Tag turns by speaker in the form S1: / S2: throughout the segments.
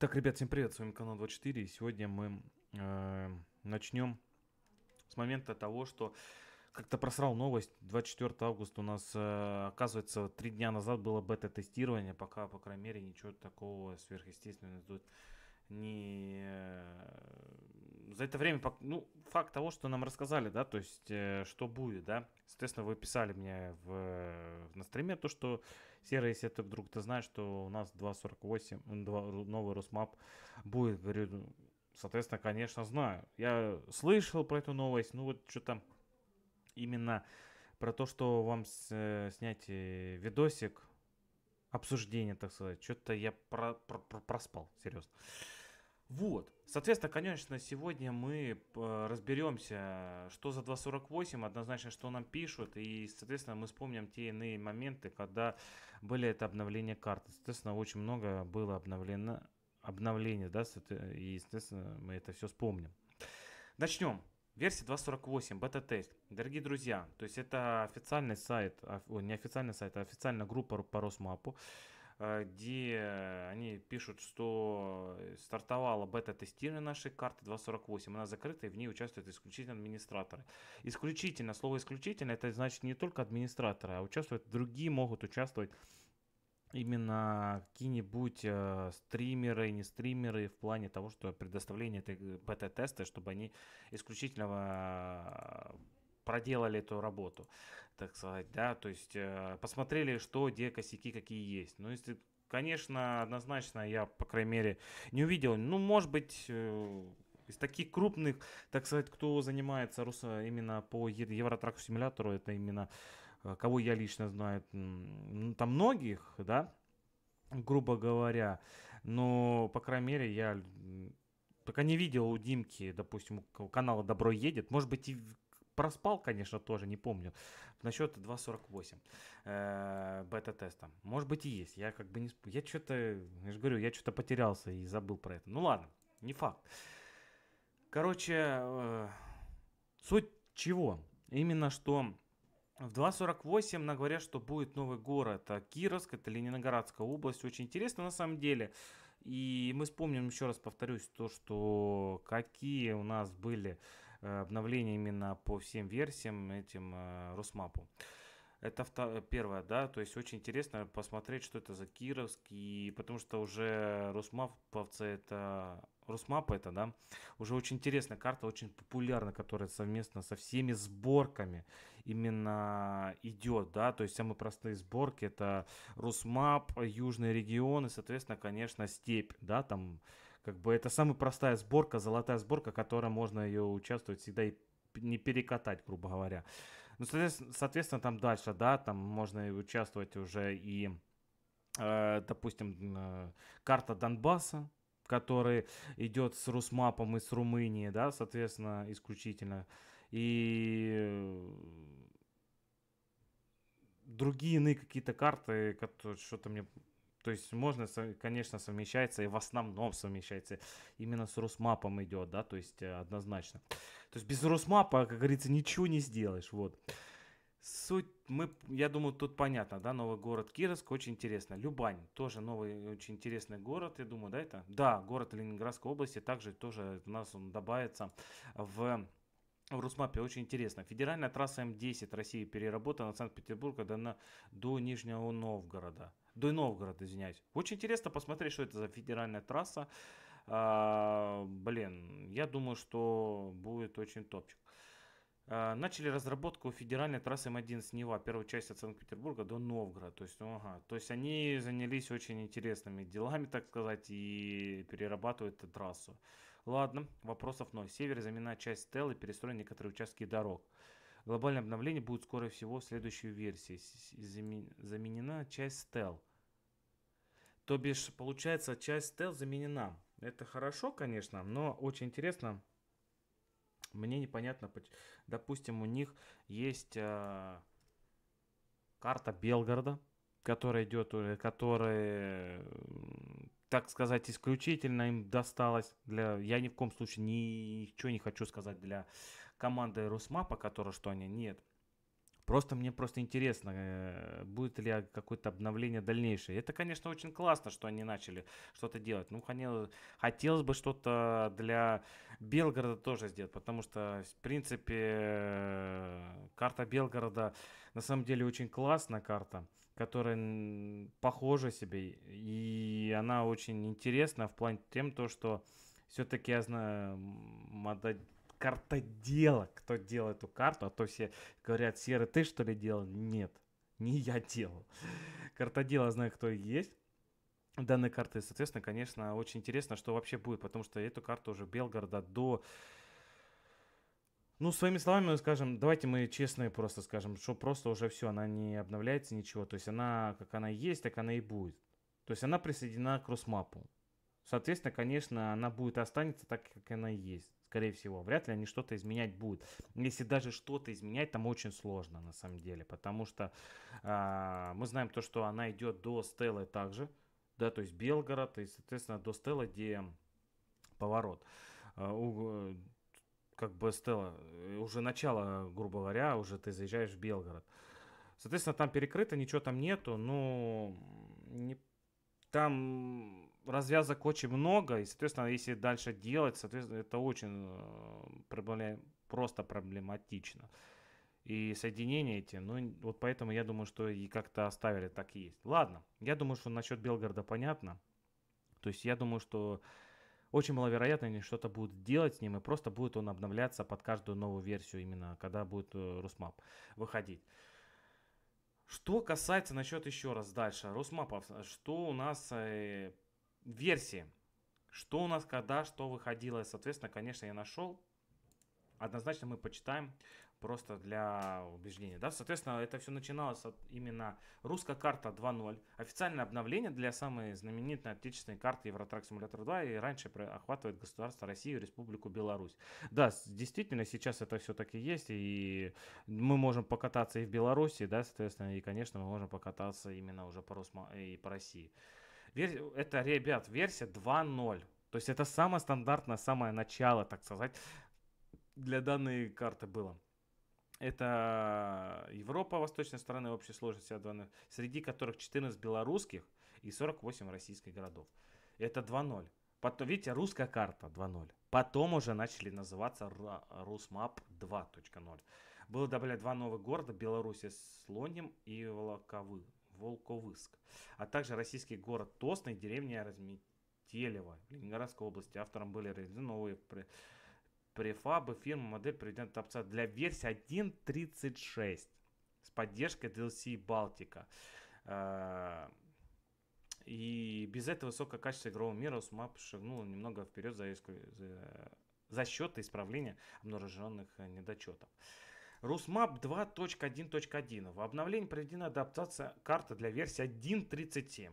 S1: Так, ребят, всем привет, с вами канал 24, и сегодня мы э, начнем с момента того, что как-то просрал новость, 24 августа у нас, э, оказывается, три дня назад было бета-тестирование, пока, по крайней мере, ничего такого сверхъестественного тут не, э, за это время, ну, факт того, что нам рассказали, да, то есть, э, что будет, да. Соответственно, вы писали мне в, э, на стриме то, что, Серый, если ты вдруг ты знаешь, что у нас 2.48, 2, новый Росмап будет, говорю, ну, соответственно, конечно, знаю. Я слышал про эту новость, ну, вот что-то именно про то, что вам с, э, снять э, видосик, обсуждение, так сказать, что-то я про, про, про, проспал, серьезно. Вот. Соответственно, конечно, сегодня мы э, разберемся, что за 2.48, однозначно, что нам пишут, и, соответственно, мы вспомним те иные моменты, когда были это обновление карты. Соответственно, очень много было обновлено, обновлений, да, и, соответственно, мы это все вспомним. Начнем. Версия 2.48, бета-тест. Дорогие друзья, то есть это официальный сайт, а, о, не официальный сайт, а официальная группа по Росмапу. Э, где они пишут, что э, стартовала бета-тестирование нашей карты 248. Она закрыта, и в ней участвуют исключительно администраторы. Исключительно, слово исключительно, это значит не только администраторы, а участвуют другие могут участвовать именно какие-нибудь э, стримеры, не стримеры в плане того, что предоставление этой э, бета-теста, чтобы они исключительно э, проделали эту работу, так сказать, да, то есть э, посмотрели, что, где косяки какие есть. Ну, если, конечно, однозначно я, по крайней мере, не увидел. Ну, может быть, э, из таких крупных, так сказать, кто занимается руссо именно по Евротрак симулятору, это именно э, кого я лично знаю, ну, там многих, да, грубо говоря, но, по крайней мере, я пока не видел у Димки, допустим, у канала Добро едет, может быть, и проспал, конечно, тоже, не помню. Насчет 2.48 э, бета-теста. Может быть и есть. Я как бы не... Я что-то, я же говорю, я что-то потерялся и забыл про это. Ну ладно, не факт. Короче, э, суть чего? Именно что в 2.48 нам говорят, что будет новый город. А Кировск, это Ленинградская область. Очень интересно на самом деле. И мы вспомним, еще раз повторюсь, то, что какие у нас были э, Э, обновление именно по всем версиям этим э, Росмапу. Это э, первое, да, то есть очень интересно посмотреть, что это за Кировск, и потому что уже Росмаповцы это Росмап это, да, уже очень интересная карта, очень популярна, которая совместно со всеми сборками именно идет, да, то есть самые простые сборки это Росмап, южные регионы, соответственно, конечно, степь, да, там как бы это самая простая сборка, золотая сборка, которая можно ее участвовать всегда и не перекатать, грубо говоря. Ну, соответственно, там дальше, да, там можно участвовать уже и, э, допустим, э, карта Донбасса, который идет с Русмапом и с Румынии, да, соответственно, исключительно. И э, другие иные какие-то карты, которые что-то мне то есть можно, конечно, совмещается и в основном совмещается именно с русмапом идет, да, то есть э, однозначно. То есть без русмапа, как говорится, ничего не сделаешь, вот. Суть, мы, я думаю, тут понятно, да, новый город Кировск, очень интересно. Любань, тоже новый, очень интересный город, я думаю, да, это? Да, город Ленинградской области, также тоже у нас он добавится в в Русмапе очень интересно. Федеральная трасса М10 России переработана от Санкт-Петербурга до, на, до Нижнего Новгорода. Дой Новгород, извиняюсь. Очень интересно посмотреть, что это за федеральная трасса. А, блин, я думаю, что будет очень топчик. А, начали разработку федеральной трассы М1 с Нева, первую часть от Санкт-Петербурга до Новгорода. То есть, ага, то есть они занялись очень интересными делами, так сказать, и перерабатывают эту трассу. Ладно, вопросов ноль. Север замена часть и перестроен некоторые участки дорог. Глобальное обновление будет скоро, всего в следующей версии. Заменена часть стел. То бишь, получается, часть стел заменена. Это хорошо, конечно, но очень интересно. Мне непонятно, допустим, у них есть э, карта Белгорода, которая идет, э, которая, так сказать, исключительно им досталась. Для, я ни в коем случае ни, ничего не хочу сказать для команды Русмапа, которая что они нет. Просто мне просто интересно, э, будет ли а, какое-то обновление дальнейшее. Это, конечно, очень классно, что они начали что-то делать. Ну, хотелось бы что-то для Белгорода тоже сделать, потому что, в принципе, э, карта Белгорода на самом деле очень классная карта, которая похожа себе, и она очень интересна в плане тем, то, что все-таки я знаю, отдать картоделок, кто делал эту карту, а то все говорят, Серый, ты что ли делал? Нет, не я делал. Картодела знаю, кто есть данной карты. Соответственно, конечно, очень интересно, что вообще будет, потому что эту карту уже Белгорода до... Ну, своими словами, скажем, давайте мы честные просто скажем, что просто уже все, она не обновляется ничего. То есть она, как она есть, так она и будет. То есть она присоединена к Росмапу. Соответственно, конечно, она будет останется так, как она есть скорее всего. Вряд ли они что-то изменять будут. Если даже что-то изменять, там очень сложно, на самом деле. Потому что э, мы знаем то, что она идет до Стеллы также. Да, то есть Белгород, и, соответственно, до Стеллы, где поворот. Э, у, как бы Стелла, уже начало, грубо говоря, уже ты заезжаешь в Белгород. Соответственно, там перекрыто, ничего там нету, но ну, не, там развязок очень много, и, соответственно, если дальше делать, соответственно, это очень э, проблем... просто проблематично. И соединения эти, ну, вот поэтому я думаю, что и как-то оставили так и есть. Ладно, я думаю, что насчет Белгорода понятно. То есть я думаю, что очень маловероятно они что-то будут делать с ним, и просто будет он обновляться под каждую новую версию именно, когда будет э, Русмап выходить. Что касается насчет еще раз дальше Русмапов, э, что у нас версии. Что у нас, когда, что выходило. Соответственно, конечно, я нашел. Однозначно мы почитаем просто для убеждения. Да? Соответственно, это все начиналось от именно русская карта 2.0. Официальное обновление для самой знаменитой отечественной карты Евротрак Симулятор 2 и раньше охватывает государство Россию и Республику Беларусь. Да, действительно, сейчас это все таки есть, и мы можем покататься и в Беларуси, да, соответственно, и, конечно, мы можем покататься именно уже по, Росма... и по России. Это, ребят, версия 2.0. То есть это самое стандартное, самое начало, так сказать, для данной карты было. Это Европа восточной стороны общей сложности, среди которых 14 белорусских и 48 российских городов. Это 2.0. Потом, видите, русская карта 2.0. Потом уже начали называться Русмап 2.0. Было добавлять два новых города, с Лонем и Волоковы. Волковыск, а также российский город Тосный, деревня Разметелево Ленинградской области. Автором были реализованы новые префабы фирмы модель президента Топца для версии 1.36 с поддержкой DLC Балтика. Э, и без этого высокое качество игрового мира с ума шагнуло немного вперед за, за, за счет исправления обнаруженных э, недочетов. Rusmap 2.1.1. В обновлении проведена адаптация карты для версии 1.37.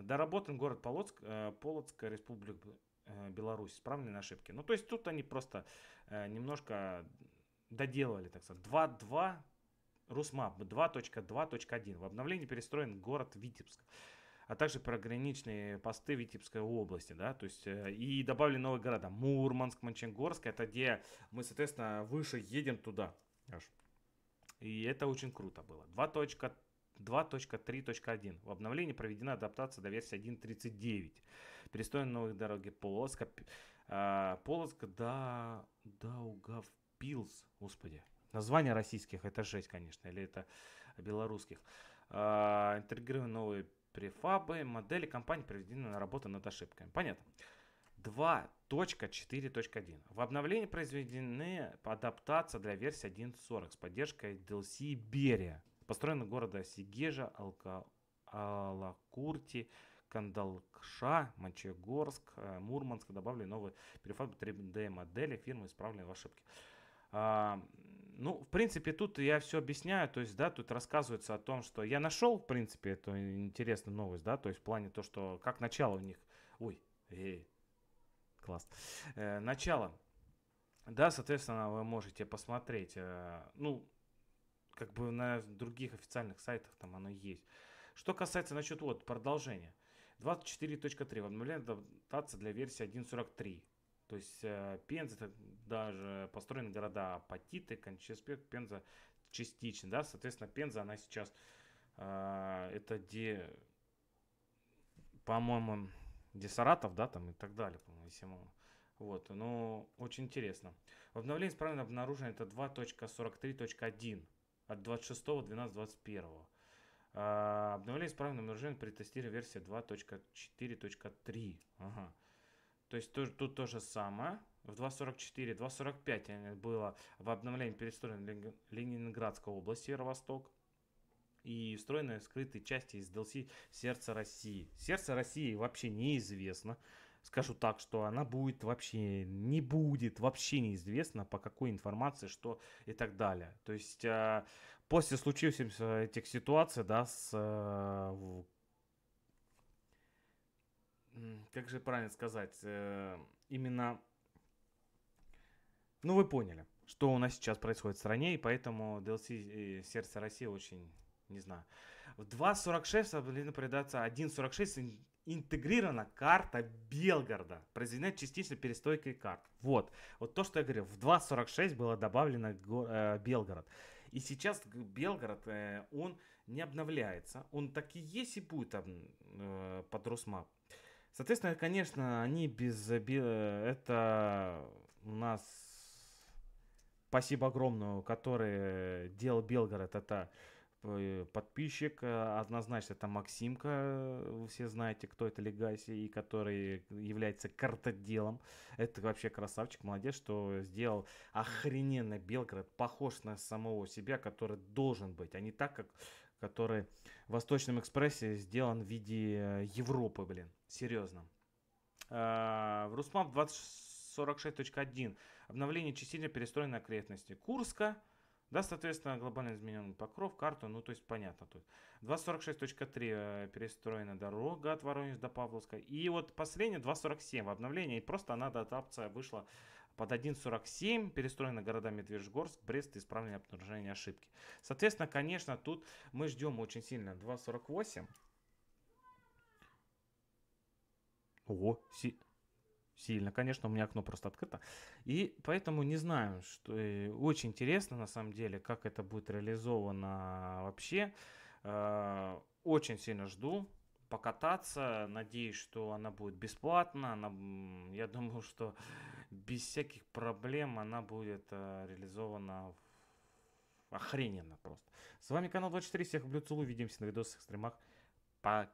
S1: Доработан город Полоцк, э, Полоцкая республика э, Беларусь. Исправлены ошибки. Ну, то есть тут они просто э, немножко доделывали, так сказать. 2.2 Русмап 2.2.1. В обновлении перестроен город Витебск а также пограничные посты Витебской области, да, то есть и добавили новые города, Мурманск, Мончегорск, это где мы, соответственно, выше едем туда, Аж. И это очень круто было. 2.3.1. В обновлении проведена адаптация до версии 1.39. Перестроен новых дороги Полоска. Э, а, Полоска до Даугавпилс. Господи. Название российских, это жесть, конечно, или это белорусских. Э, интегрированы новые префабы, модели компании проведены на работу над ошибками. Понятно. 2.4.1. В обновлении произведены адаптация для версии 1.40 с поддержкой DLC Берия, построены города Сигежа, Алка... Алакурти, Кандалкша, Мочегорск, э, Мурманск. Добавили новые перефаб 3D модели, фирмы исправлены в ошибке. А, ну, в принципе, тут я все объясняю, то есть, да, тут рассказывается о том, что я нашел, в принципе, эту интересную новость, да, то есть в плане то, что как начало у них, ой, эй, Класс. Э, начало. Да, соответственно, вы можете посмотреть, э, ну, как бы на других официальных сайтах там оно есть. Что касается насчет вот продолжения. 24.3 возобновляет адаптация для версии 1.43. То есть э, Пенза, это даже построены города Апатиты, Кончеспект, Пенза частично, да, соответственно, Пенза, она сейчас, э, это где, по-моему, где Саратов, да, там и так далее, по-моему, Вот, но ну, очень интересно. В обновлении исправлено обнаружено это 2.43.1 от 26.12.21. А, обновление справа обнаружено при тестировании версии 2.4.3. Ага. То есть то, тут то же самое. В 2.44, 2.45 э, было в обновлении перестроен Ленинградской области, Северо-Восток и встроенные скрытые части из DLC «Сердце России». «Сердце России» вообще неизвестно. Скажу так, что она будет вообще, не будет вообще неизвестно по какой информации, что и так далее. То есть э, после случившихся этих ситуаций, да, с э, как же правильно сказать, э, именно, ну вы поняли, что у нас сейчас происходит в стране, и поэтому DLC «Сердце России» очень не знаю. В 2.46 блин, продается 1.46 интегрирована карта Белгорода, произведена частично перестойкой карт. Вот. Вот то, что я говорил. В 2.46 было добавлено э, Белгород. И сейчас Белгород, э, он не обновляется. Он так и есть и будет э, под Росмап. Соответственно, конечно, они без... Э, э, это у нас... Спасибо огромное, который делал Белгород. Это Э, подписчик, э, однозначно это Максимка, э, вы все знаете, кто это Легаси, и который является картоделом. Это вообще красавчик, молодец, что сделал охрененно Белгород, похож на самого себя, который должен быть, а не так, как который в Восточном экспрессе сделан в виде Европы, блин, серьезно. А, в Русмап 2046.1 обновление частично перестроенной окрестности Курска, да, соответственно, глобально изменен покров, карту, ну, то есть понятно. Тут 246.3 э, перестроена дорога от Воронеж до Павловска. И вот последняя 2.47 в обновлении, просто она, адаптация вышла под 1.47, перестроена города Медвежгорск, Брест, исправление обнаружения ошибки. Соответственно, конечно, тут мы ждем очень сильно 2.48. О, си сильно, конечно, у меня окно просто открыто. И поэтому не знаю, что э, очень интересно на самом деле, как это будет реализовано вообще. Э, очень сильно жду покататься. Надеюсь, что она будет бесплатна. Она, я думаю, что без всяких проблем она будет э, реализована охрененно просто. С вами канал 24. Всех люблю, целую. Увидимся на видосах, стримах. Пока.